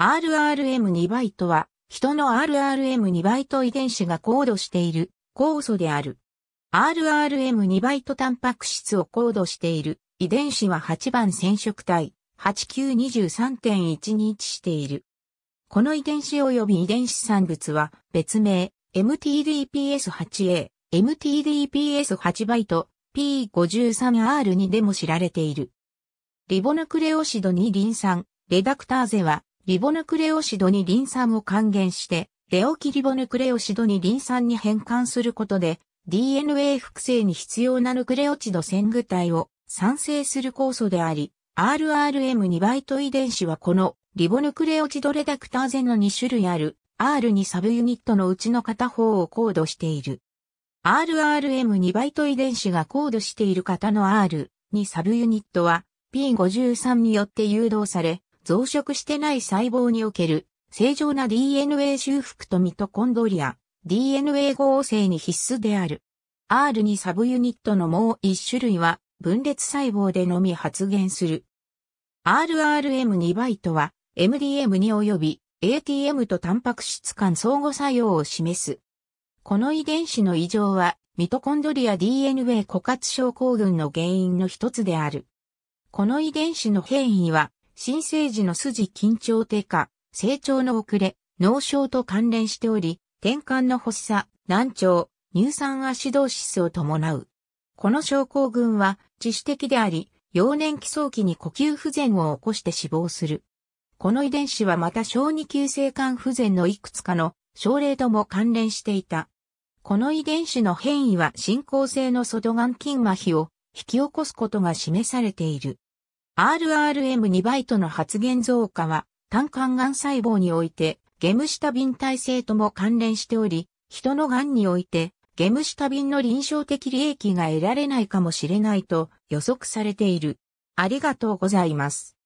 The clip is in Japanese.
RRM2 倍とは、人の RRM2 倍と遺伝子がコードしている酵素である。RRM2 倍とタンパク質をコードしている遺伝子は8番染色体、8923.1に位置している。この遺伝子及び遺伝子産物は別名 MTDPS8A、MTDPS8 倍と P53R2 でも知られている。リボヌクレオシド2リン酸、レダクターゼはリボヌクレオシドにリン酸を還元して、レオキリボヌクレオシドにリン酸に変換することで、DNA 複製に必要なヌクレオチド線具体を産生する酵素であり、RRM2 バイト遺伝子はこのリボヌクレオチドレダクターゼの2種類ある R2 サブユニットのうちの片方をコードしている。RRM2 バイト遺伝子がコードしている型の R2 サブユニットは P53 によって誘導され、増殖してない細胞における正常な DNA 修復とミトコンドリア、DNA 合成に必須である。R2 サブユニットのもう一種類は分裂細胞でのみ発現する。RRM2 バイトは MDM2 及び ATM とタンパク質間相互作用を示す。この遺伝子の異常はミトコンドリア DNA 枯渇症候群の原因の一つである。この遺伝子の変異は新生児の筋緊張低下、成長の遅れ、脳症と関連しており、転換の発作、難聴、乳酸アシドーシスを伴う。この症候群は自主的であり、幼年期早期に呼吸不全を起こして死亡する。この遺伝子はまた小児急性肝不全のいくつかの症例とも関連していた。この遺伝子の変異は進行性の外眼筋麻痺を引き起こすことが示されている。RRM2 バイトの発現増加は、単管癌細胞において、ゲムシタビン耐性とも関連しており、人の癌において、ゲムシタビンの臨床的利益が得られないかもしれないと予測されている。ありがとうございます。